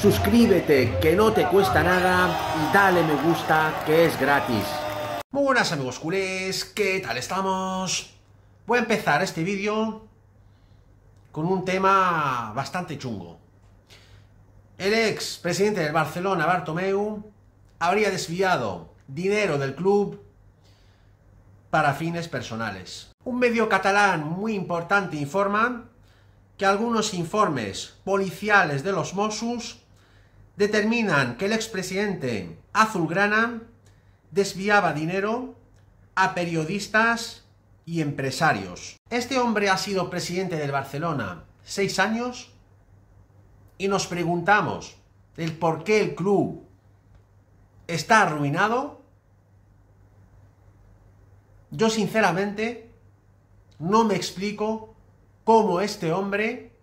suscríbete que no te cuesta nada y dale me gusta que es gratis. Muy buenas amigos culés, ¿qué tal estamos? Voy a empezar este vídeo con un tema bastante chungo. El ex presidente del Barcelona, Bartomeu, habría desviado dinero del club para fines personales. Un medio catalán muy importante informa que algunos informes policiales de los Mossos determinan que el expresidente azulgrana desviaba dinero a periodistas y empresarios. Este hombre ha sido presidente del Barcelona seis años y nos preguntamos el por qué el club está arruinado. Yo sinceramente no me explico cómo este hombre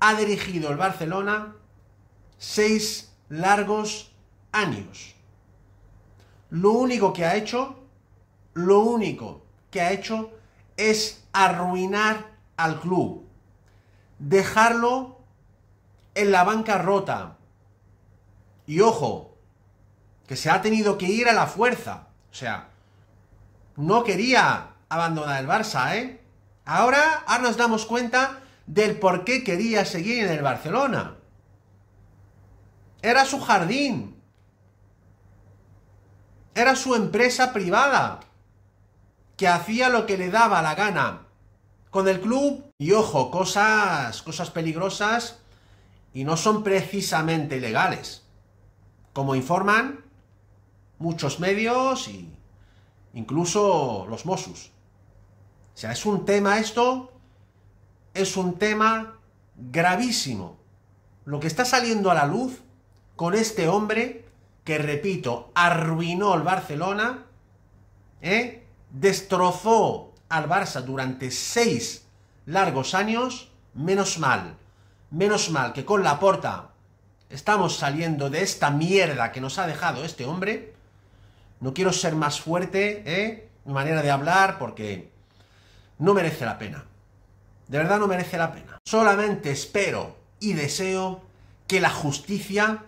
ha dirigido el Barcelona seis largos años. Lo único que ha hecho, lo único que ha hecho es arruinar al club, dejarlo en la banca rota. Y ojo, que se ha tenido que ir a la fuerza. O sea, no quería abandonar el Barça, ¿eh? Ahora, ahora nos damos cuenta del por qué quería seguir en el Barcelona. Era su jardín. Era su empresa privada. Que hacía lo que le daba la gana. Con el club. Y ojo, cosas. cosas peligrosas. Y no son precisamente legales. Como informan muchos medios y incluso los Mossus. O sea, es un tema esto, es un tema gravísimo. Lo que está saliendo a la luz con este hombre que, repito, arruinó el Barcelona, ¿eh? destrozó al Barça durante seis largos años, menos mal, menos mal que con la porta estamos saliendo de esta mierda que nos ha dejado este hombre. No quiero ser más fuerte, ¿eh? manera de hablar, porque no merece la pena. De verdad no merece la pena. Solamente espero y deseo que la justicia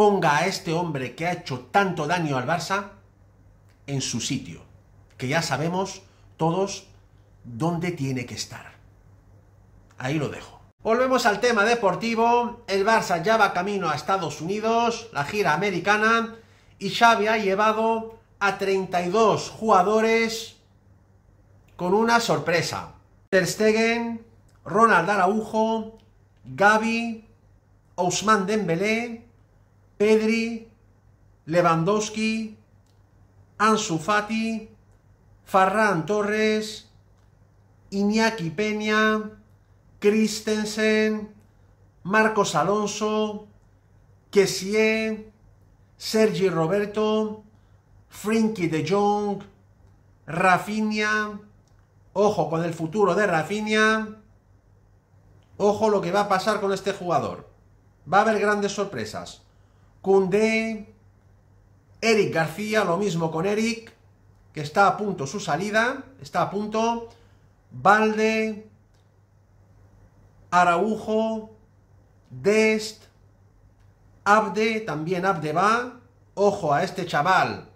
ponga a este hombre que ha hecho tanto daño al Barça en su sitio, que ya sabemos todos dónde tiene que estar. Ahí lo dejo. Volvemos al tema deportivo, el Barça ya va camino a Estados Unidos, la gira americana, y Xavi ha llevado a 32 jugadores con una sorpresa. Ter Stegen, Ronald Araujo, Gaby, Ousmane Dembélé, Pedri, Lewandowski, Ansu Fati, Farran Torres, Iñaki Peña, Christensen, Marcos Alonso, Kessie, Sergi Roberto, Frinky de Jong, Rafinha, ojo con el futuro de Rafinha, ojo lo que va a pasar con este jugador. Va a haber grandes sorpresas. Cunde, Eric García, lo mismo con Eric, que está a punto su salida, está a punto. Valde, Araujo, Dest, Abde, también Abde va. Ojo a este chaval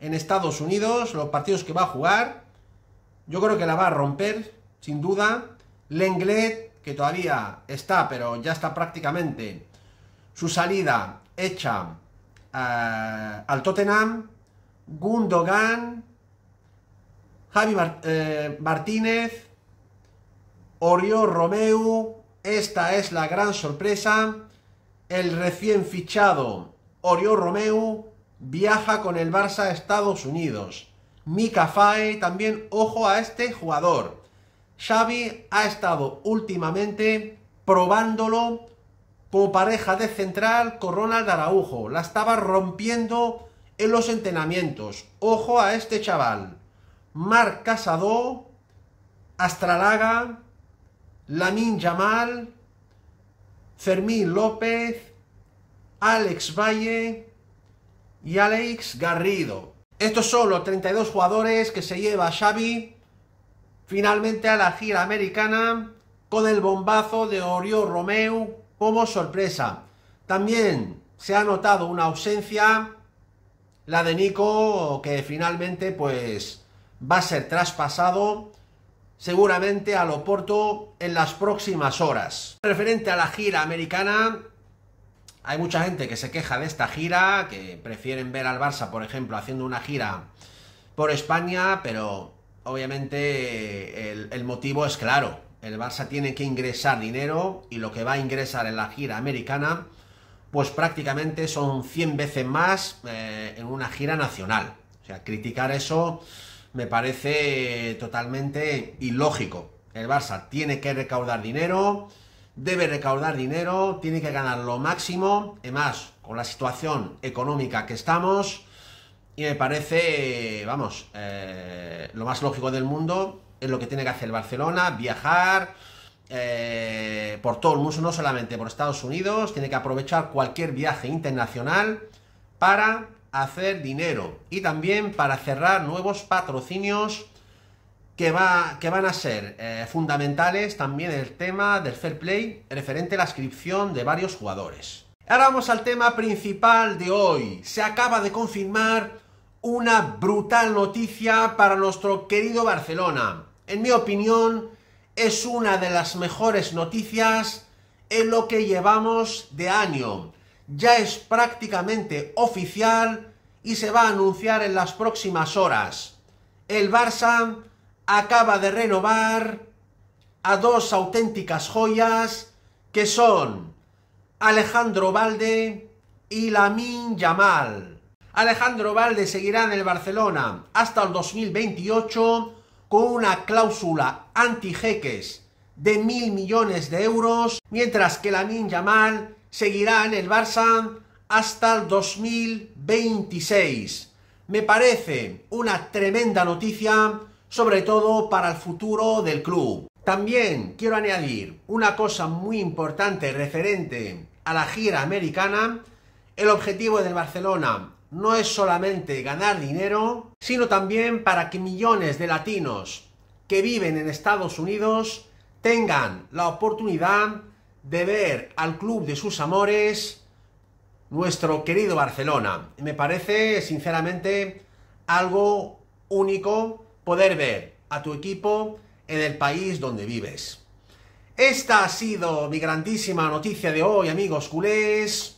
en Estados Unidos, los partidos que va a jugar. Yo creo que la va a romper, sin duda. Lenglet, que todavía está, pero ya está prácticamente su salida hecha eh, al Tottenham, Gundogan, Javi eh, Martínez, Oriol Romeu, esta es la gran sorpresa, el recién fichado Oriol Romeu viaja con el Barça a Estados Unidos. Mika Faye, también ojo a este jugador. Xavi ha estado últimamente probándolo como pareja de central con Ronald Araujo. La estaba rompiendo en los entrenamientos. Ojo a este chaval. Marc Casado, Astralaga, Lamin Yamal, Fermín López, Alex Valle y Alex Garrido. Estos son los 32 jugadores que se lleva Xavi finalmente a la gira americana con el bombazo de Oriol Romeu como sorpresa. También se ha notado una ausencia, la de Nico, que finalmente pues va a ser traspasado seguramente al Oporto en las próximas horas. Referente a la gira americana, hay mucha gente que se queja de esta gira, que prefieren ver al Barça, por ejemplo, haciendo una gira por España, pero obviamente eh, el, el motivo es claro. El Barça tiene que ingresar dinero y lo que va a ingresar en la gira americana, pues prácticamente son 100 veces más eh, en una gira nacional. O sea, criticar eso me parece totalmente ilógico. El Barça tiene que recaudar dinero, debe recaudar dinero, tiene que ganar lo máximo. Además, con la situación económica que estamos, y me parece, vamos, eh, lo más lógico del mundo es lo que tiene que hacer Barcelona, viajar eh, por todo el mundo, no solamente por Estados Unidos, tiene que aprovechar cualquier viaje internacional para hacer dinero y también para cerrar nuevos patrocinios que, va, que van a ser eh, fundamentales también el tema del fair play referente a la inscripción de varios jugadores. Ahora vamos al tema principal de hoy. Se acaba de confirmar una brutal noticia para nuestro querido Barcelona en mi opinión, es una de las mejores noticias en lo que llevamos de año. Ya es prácticamente oficial y se va a anunciar en las próximas horas. El Barça acaba de renovar a dos auténticas joyas que son Alejandro Valde y Lamin Yamal. Alejandro Valde seguirá en el Barcelona hasta el 2028 con una cláusula anti-jeques de mil millones de euros, mientras que ninja mal seguirá en el Barça hasta el 2026. Me parece una tremenda noticia, sobre todo para el futuro del club. También quiero añadir una cosa muy importante referente a la gira americana. El objetivo del Barcelona no es solamente ganar dinero, sino también para que millones de latinos que viven en Estados Unidos tengan la oportunidad de ver al club de sus amores, nuestro querido Barcelona. Me parece, sinceramente, algo único poder ver a tu equipo en el país donde vives. Esta ha sido mi grandísima noticia de hoy, amigos culés.